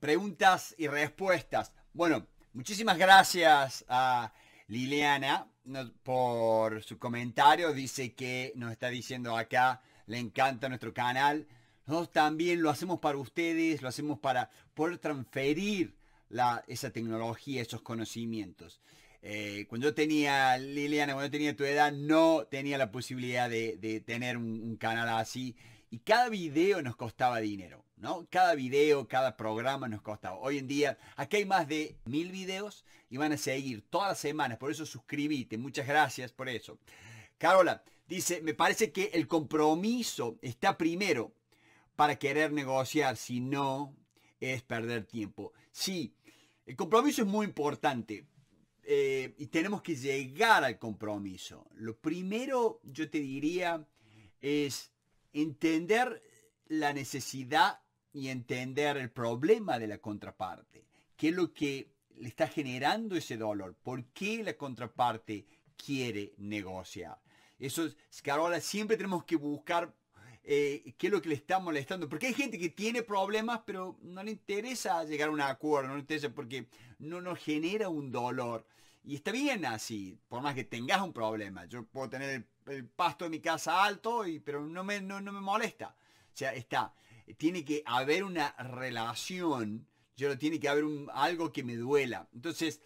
preguntas y respuestas. Bueno, muchísimas gracias a Liliana por su comentario. Dice que nos está diciendo acá, le encanta nuestro canal. Nosotros también lo hacemos para ustedes, lo hacemos para poder transferir esa tecnología, esos conocimientos. Eh, cuando yo tenía, Liliana, cuando yo tenía tu edad, no tenía la posibilidad de, tener un canal así. Y cada video nos costaba dinero. Cada video, cada programa nos costaba. Hoy en día, aquí hay más de mil videos y van a seguir todas las semanas. Por eso suscríbete. Muchas gracias por eso. Carola dice, me parece que el compromiso está primero para querer negociar. Si no, es perder tiempo. Sí, el compromiso es muy importante. Eh, y tenemos que llegar al compromiso. Lo primero, yo te diría, es entender la necesidad y entender el problema de la contraparte. ¿Qué es lo que le está generando ese dolor? ¿Por qué la contraparte quiere negociar? Eso es, Carola, siempre tenemos que buscar eh, qué es lo que le está molestando. Porque hay gente que tiene problemas, pero no le interesa llegar a un acuerdo, no le interesa porque no nos genera un dolor. Y está bien así, por más que tengas un problema. Yo puedo tener el, pasto de mi casa alto, y, pero no me, no me molesta. O sea, está tiene que haber una relación, yo tiene que haber algo que me duela. Entonces,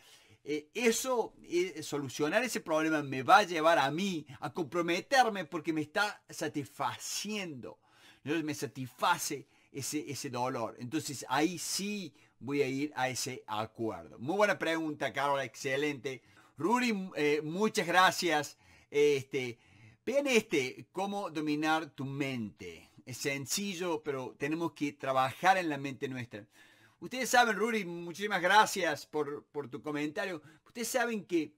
eh, eso, eh, solucionar ese problema me va a llevar a mí a comprometerme porque me está satisfaciendo. Entonces, me satisface ese, ese dolor. Entonces ahí sí voy a ir a ese acuerdo. Muy buena pregunta, Carol. excelente. Ruri, eh, muchas gracias. Este, vean este, cómo dominar tu mente es sencillo, pero tenemos que trabajar en la mente nuestra. Ustedes saben, Ruri, muchísimas gracias por, tu comentario. Ustedes saben que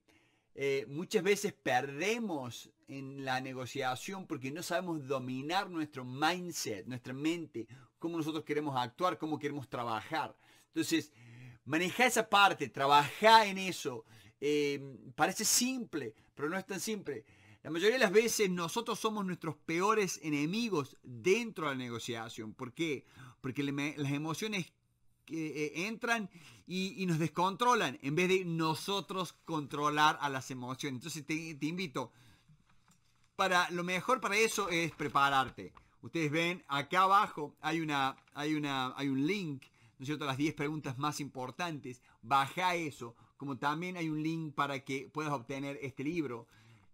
eh, muchas veces perdemos en la negociación porque no sabemos dominar nuestro mindset, nuestra mente, cómo nosotros queremos actuar, cómo queremos trabajar. Entonces, manejar esa parte, trabajar en eso. Eh, parece simple, pero no es tan simple. La mayoría de las veces nosotros somos nuestros peores enemigos dentro de la negociación. ¿Por qué? Porque las emociones eh, eh, entran y, nos descontrolan en vez de nosotros controlar a las emociones. Entonces te, invito, para, lo mejor para eso es prepararte. Ustedes ven, acá abajo hay, una, hay, una, hay un link, ¿no es cierto?, las 10 preguntas más importantes. Baja eso, como también hay un link para que puedas obtener este libro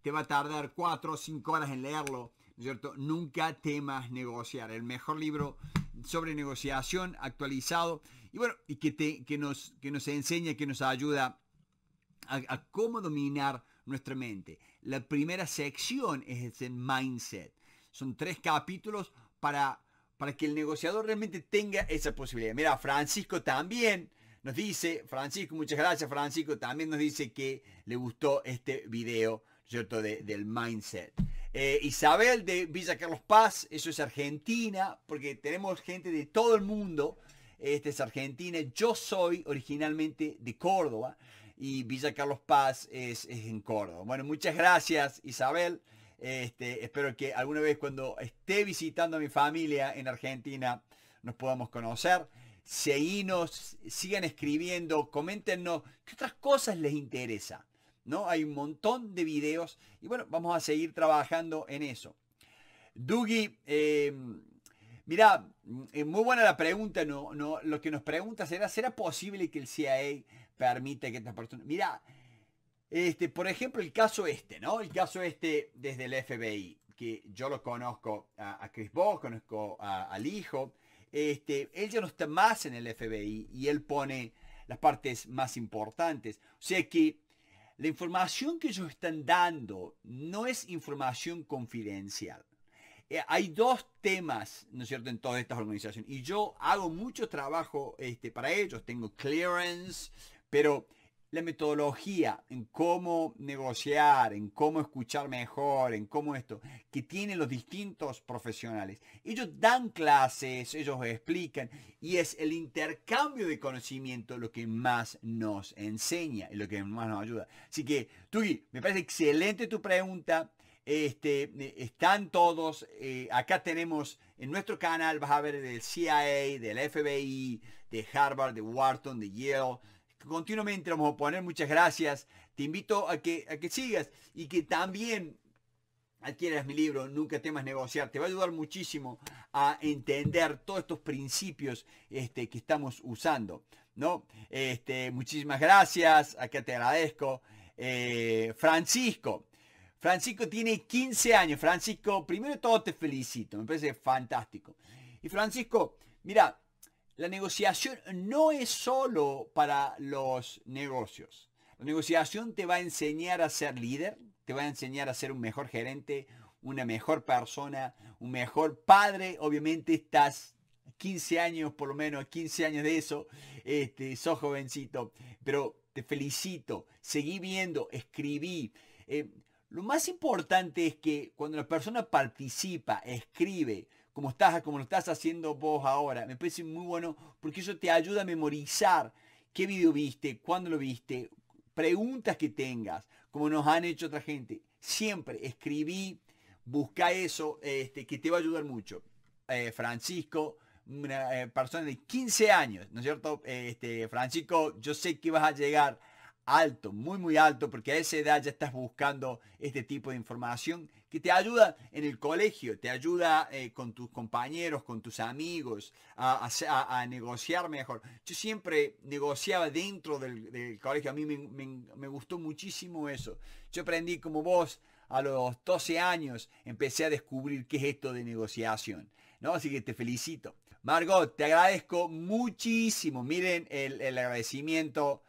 te va a tardar cuatro o cinco horas en leerlo, cierto? Nunca temas negociar. El mejor libro sobre negociación actualizado y bueno, y que, te, nos, que nos enseña, que nos ayuda a, cómo dominar nuestra mente. La primera sección es el mindset. Son tres capítulos para, para que el negociador realmente tenga esa posibilidad. Mira, Francisco también nos dice, Francisco, muchas gracias, Francisco también nos dice que le gustó este video ¿cierto? del mindset. Eh, Isabel de Villa Carlos Paz, eso es Argentina, porque tenemos gente de todo el mundo. Este es Argentina. Yo soy originalmente de Córdoba y Villa Carlos Paz es, en Córdoba. Bueno, muchas gracias Isabel. Este, espero que alguna vez cuando esté visitando a mi familia en Argentina nos podamos conocer. Seguinos, sigan escribiendo, coméntenos qué otras cosas les interesa. ¿no? Hay un montón de videos y bueno, vamos a seguir trabajando en eso. Dugi, em, mira, es muy buena la pregunta, ¿no? no Lo que nos pregunta será, ¿será posible que el CIA permita que esta persona... Mira, este, por ejemplo, el caso este, ¿no? El caso este desde el FBI, que yo lo conozco a, Chris conozco al hijo. Este, él ya no está más en el FBI y él pone las partes más importantes. O sea que la información que ellos están dando no es información confidencial. Eh, hay dos temas, ¿no es cierto?, en todas estas organizaciones. Y yo hago mucho trabajo este, para ellos. Tengo clearance, pero la metodología en cómo negociar, en cómo escuchar mejor, en cómo esto, que tienen los distintos profesionales. Ellos dan clases, ellos explican y es el intercambio de conocimiento lo que más nos enseña y lo que más nos ayuda. Así que, Tugi, me parece excelente tu pregunta. Este, eh, están todos, eh, acá tenemos en nuestro canal, vas a ver del CIA, del FBI, de Harvard, de Wharton, de Yale, continuamente vamos a poner muchas gracias. Te invito a que, a que sigas y que también adquieras mi libro, Nunca temas negociar. Te va a ayudar muchísimo a entender todos estos principios este, que estamos usando. ¿no? Este, muchísimas gracias, acá te agradezco. Eh, Francisco. Francisco tiene 15 años. Francisco, primero de todo te felicito, me parece fantástico. Y Francisco, mira, la negociación no es solo para los negocios. La negociación te va a enseñar a ser líder, te va a enseñar a ser un mejor gerente, una mejor persona, un mejor padre. Obviamente estás 15 años, por lo menos 15 años de eso, este, sos jovencito, pero te felicito, seguí viendo, escribí. Eh, lo más importante es que cuando la persona participa, escribe, como estás, como lo estás haciendo vos ahora. Me parece muy bueno porque eso te ayuda a memorizar qué video viste, cuándo lo viste, preguntas que tengas, como nos han hecho otra gente. Siempre escribí, busca eso, este, que te va a ayudar mucho. Eh, Francisco, una eh, persona de 15 años, ¿no es cierto? Este, Francisco, yo sé que vas a llegar alto, muy muy alto, porque a esa edad ya estás buscando este tipo de información que te ayuda en el colegio, te ayuda eh, con tus compañeros, con tus amigos, a, negociar mejor. Yo siempre negociaba dentro del, colegio, a mí me, gustó muchísimo eso. Yo aprendí como vos, a los 12 años empecé a descubrir qué es esto de negociación. ¿no? Así que te felicito. Margot, te agradezco muchísimo. Miren el, el agradecimiento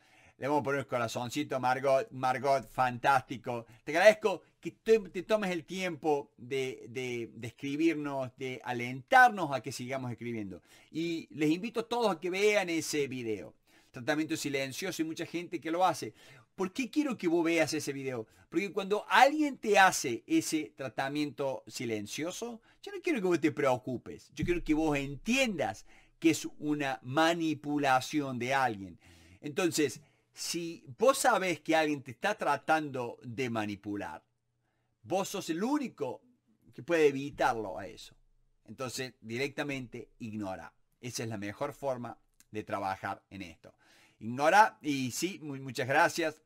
le vamos a poner el corazoncito, Margot. Margot, fantástico. Te agradezco que te tomes el tiempo de, de, escribirnos, de alentarnos a que sigamos escribiendo. Y les invito a todos a que vean ese video. Tratamiento silencioso y mucha gente que lo hace. ¿Por qué quiero que vos veas ese video? Porque cuando alguien te hace ese tratamiento silencioso, yo no quiero que vos te preocupes. Yo quiero que vos entiendas que es una manipulación de alguien. Entonces, si vos sabés que alguien te está tratando de manipular, vos sos el único que puede evitarlo a eso. Entonces, directamente ignora. Esa es la mejor forma de trabajar en esto. Ignora y sí, muchas gracias.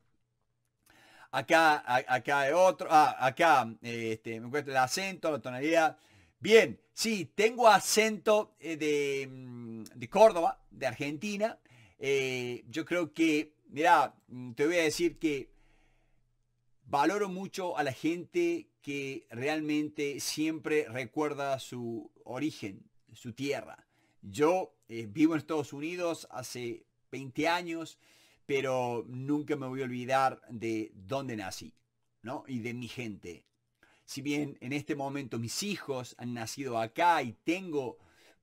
Acá, acá acá otro, ah, acá, este, me encuentro el acento, la tonalidad. Bien, sí, tengo acento eh, de, mm, de Córdoba, de Argentina. Eh, yo creo que Mira, mm, te voy a decir que valoro mucho a la gente que realmente siempre recuerda su origen, su tierra. Yo eh, vivo en Estados Unidos hace 20 años, pero nunca me voy a olvidar de dónde nací, ¿no? Y de mi gente. Si bien en este momento mis hijos han nacido acá y tengo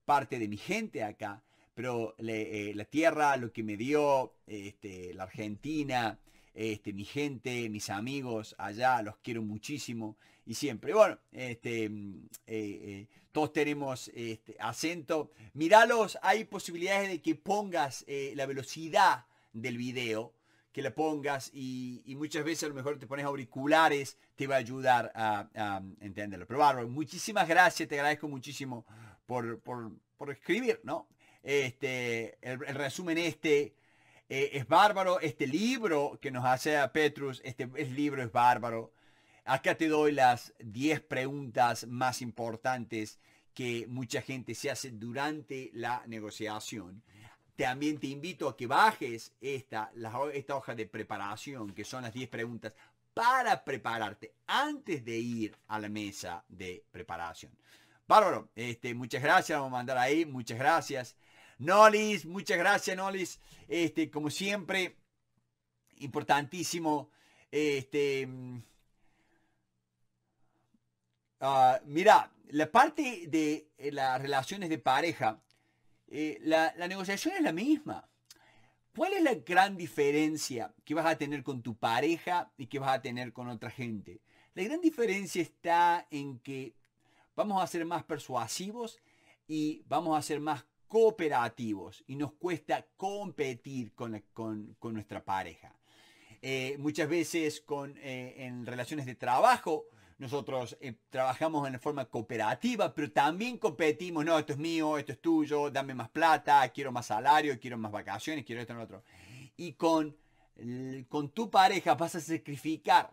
parte de mi gente acá, pero eh, la tierra, lo que me dio, este, la Argentina, este, mi gente, mis amigos allá, los quiero muchísimo y siempre. Bueno, este, mm, eh, eh, todos tenemos este, acento. Míralos, hay posibilidades de que pongas la velocidad del video, que la pongas y, muchas veces a lo mejor te pones auriculares, te va a ayudar a, mm, entenderlo. Pero bárbaro, muchísimas gracias, te agradezco muchísimo por escribir, ¿no? Este, el, resumen este eh, es bárbaro. Este libro que nos hace a Petrus, este libro es bárbaro. Acá te doy las 10 preguntas más importantes que mucha gente se hace durante la negociación. También te invito a que bajes esta, esta hoja de preparación, que son las 10 preguntas, para prepararte antes de ir a la mesa de preparación. Bárbaro, este, muchas gracias, vamos a mandar ahí, muchas gracias. Nolis, muchas gracias, Nolis. Este, como siempre, importantísimo. Este, mm, ah, mira, la parte de eh, las relaciones de pareja, eh, la, la negociación es la misma. ¿Cuál es la gran diferencia que vas a tener con tu pareja y que vas a tener con otra gente? La gran diferencia está en que vamos a ser más persuasivos y vamos a ser más cooperativos y nos cuesta competir con, nuestra pareja. Eh, muchas veces con, eh, en relaciones de trabajo, nosotros eh, trabajamos en forma cooperativa, pero también competimos, no, esto es mío, esto es tuyo, dame más plata, quiero más salario, quiero más vacaciones, quiero esto y lo otro. Y con, con tu pareja vas a sacrificar,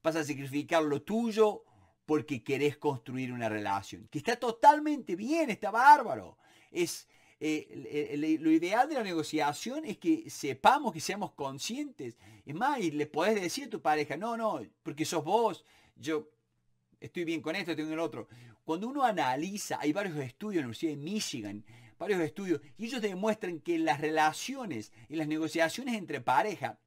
vas a sacrificar lo tuyo porque querés construir una relación, que está totalmente bien, está bárbaro. Es, eh, lo ideal de la negociación es que sepamos, que seamos conscientes. Es más, y le podés decir a tu pareja, no, no, porque sos vos, yo estoy bien con esto, tengo el otro. Cuando uno analiza, hay varios estudios en la Universidad de Michigan, varios estudios, y ellos demuestran que las relaciones, y las negociaciones entre pareja,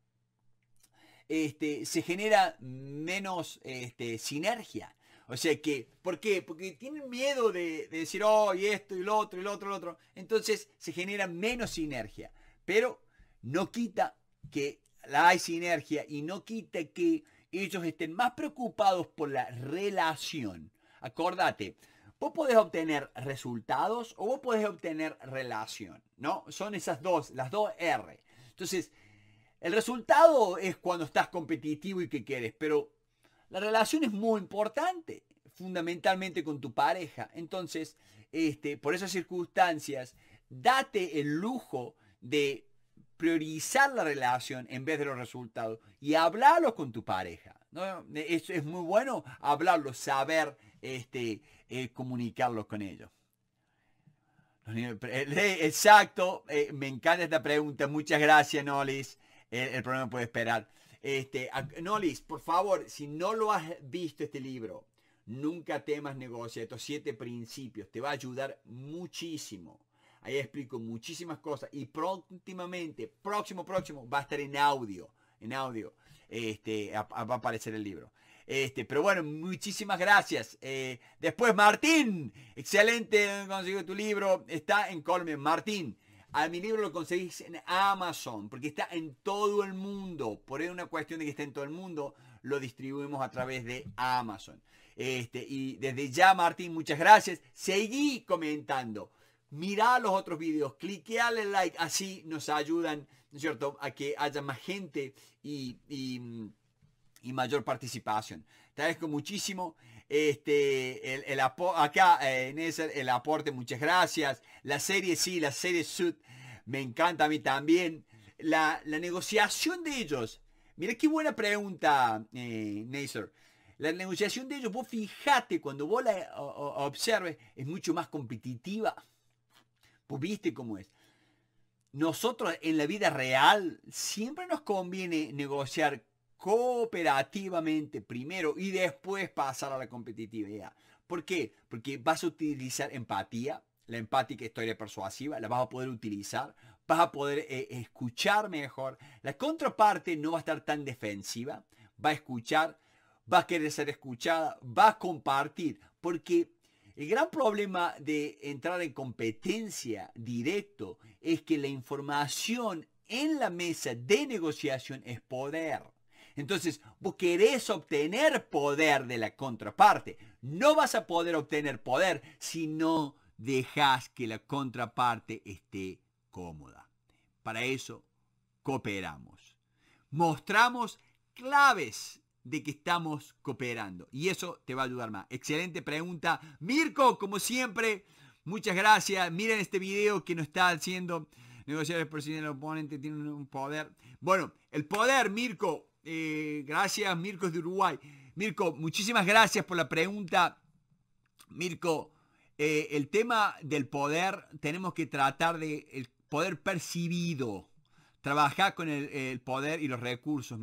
este, se genera menos este, sinergia. O sea que, ¿por qué? Porque tienen miedo de, decir, oh, y esto, y lo otro, y lo otro, y lo otro. Entonces se genera menos sinergia. Pero no quita que la hay sinergia y no quita que ellos estén más preocupados por la relación. Acordate, vos podés obtener resultados o vos podés obtener relación, ¿no? Son esas dos, las dos R. Entonces, el resultado es cuando estás competitivo y que quieres, pero la relación es muy importante, fundamentalmente con tu pareja. Entonces, este, por esas circunstancias, date el lujo de priorizar la relación en vez de los resultados y hablarlo con tu pareja. ¿no? Es, es, muy bueno hablarlo, saber este, eh, comunicarlo con ellos. Eh, eh, exacto, me encanta esta pregunta. Muchas gracias, Nolis. el, problema puede esperar. Este, Nolis, por favor, si no lo has visto este libro, nunca temas negocio, estos siete principios, te va a ayudar muchísimo. Ahí explico muchísimas cosas y próximamente, próximo, próximo, va a estar en audio, en audio, este, va a aparecer el libro. Este, pero bueno, muchísimas gracias. Eh, después, Martín, excelente, conseguido tu libro, está en Colmen, Martín, a mi libro lo conseguís en Amazon, porque está en todo el mundo. Por una cuestión de que está en todo el mundo, lo distribuimos a través de Amazon. Este, y desde ya, Martín, muchas gracias. Seguí comentando. Mirá los otros videos, cliqueale like, así nos ayudan, ¿no es cierto?, a que haya más gente y, y, y mayor participación. Te agradezco muchísimo. Este, el, acá en eh, el aporte, muchas gracias. La serie, sí, la serie Sud, me encanta a mí también. La, negociación de ellos. Mira qué buena pregunta, eh, La negociación de ellos, vos fijate, cuando vos la observes, es mucho más competitiva. Pues viste cómo es. Nosotros en la vida real siempre nos conviene negociar cooperativamente primero y después pasar a la competitividad. ¿Por qué? Porque vas a utilizar empatía, la empática historia persuasiva, la vas a poder utilizar, vas a poder eh, escuchar mejor. La contraparte no va a estar tan defensiva, va a escuchar, va a querer ser escuchada, va a compartir, porque el gran problema de entrar en competencia directo es que la información en la mesa de negociación es poder. Entonces, vos querés obtener poder de la contraparte. No vas a poder obtener poder si no dejas que la contraparte esté cómoda. Para eso, cooperamos. Mostramos claves de que estamos cooperando. Y eso te va a ayudar más. Excelente pregunta. Mirko, como siempre, muchas gracias. Miren este video que nos está haciendo negociar por presidente el oponente. Tiene un poder. Bueno, el poder, Mirko, eh, gracias, Mirko de Uruguay. Mirko, muchísimas gracias por la pregunta. Mirko, eh, el tema del poder tenemos que tratar de el poder percibido. Trabajar con el, poder y los recursos.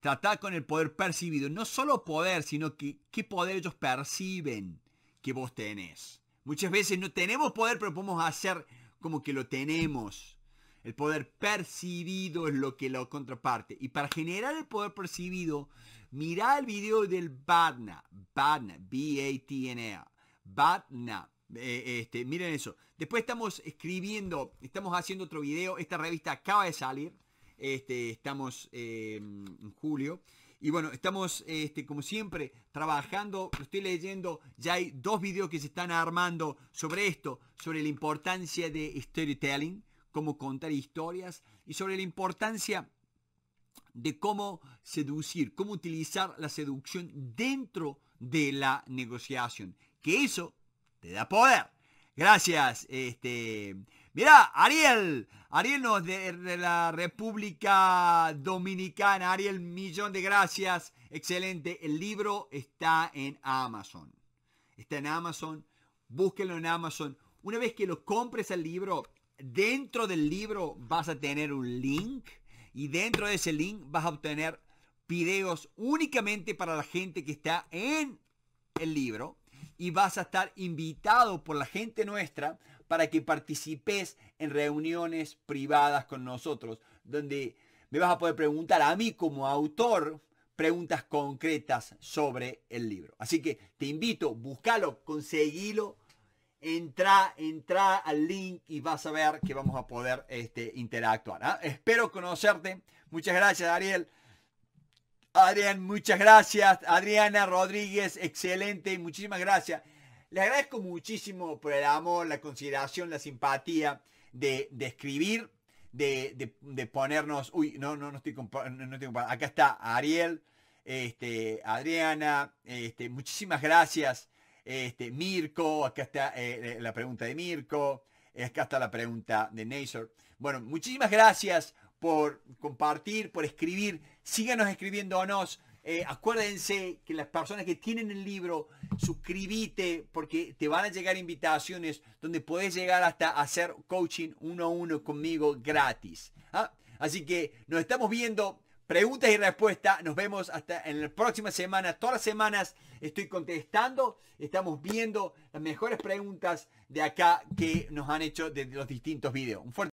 tratar con el poder percibido. No solo poder, sino que qué poder ellos perciben que vos tenés. Muchas veces no tenemos poder, pero podemos hacer como que lo tenemos. El poder percibido es lo que lo contraparte. Y para generar el poder percibido, mira el video del BATNA. Badna, B-A-T-N-A. BATNA. Eh, este, miren eso. Después estamos escribiendo, estamos haciendo otro video. Esta revista acaba de salir. Este, estamos em, en julio. Y bueno, estamos, este, como siempre, trabajando, lo estoy leyendo, ya hay dos videos que se están armando sobre esto, sobre la importancia de storytelling, cómo contar historias y sobre la importancia de cómo seducir, cómo utilizar la seducción dentro de la negociación. Que eso te da poder. Gracias. Este, mira, Ariel, Ariel nos de, de, la República Dominicana. Ariel, millón de gracias. Excelente. El libro está en Amazon. Está en Amazon. Búsquenlo en Amazon. Una vez que lo compres el libro, dentro del libro vas a tener un link y dentro de ese link vas a obtener videos únicamente para la gente que está en el libro y vas a estar invitado por la gente nuestra para que participes en reuniones privadas con nosotros, donde me vas a poder preguntar a mí como autor preguntas concretas sobre el libro. Así que te invito, búscalo, conseguilo entra, entra al link y vas a ver que vamos a poder este, interactuar. ¿ah? Espero conocerte. Muchas gracias, Ariel. Adrián, muchas gracias. Adriana Rodríguez, excelente. Muchísimas gracias. Le agradezco muchísimo por el amor, la consideración, la simpatía de, escribir, de, ponernos... Uy, no, no, no estoy, no Acá está Ariel, este, Adriana. Este, muchísimas gracias. Este, Mirko, acá está eh, eh, la pregunta de Mirko. Acá está la pregunta de Nasor. Bueno, muchísimas gracias por compartir, por escribir. Síganos escribiéndonos. Eh, acuérdense que las personas que tienen el libro, suscríbete porque te van a llegar invitaciones donde puedes llegar hasta hacer coaching uno a uno conmigo gratis. ¿ah? Así que nos estamos viendo preguntas y respuestas. Nos vemos hasta en la próxima semana. Todas las semanas estoy contestando. Estamos viendo las mejores preguntas de acá que nos han hecho de los distintos videos. Un fuerte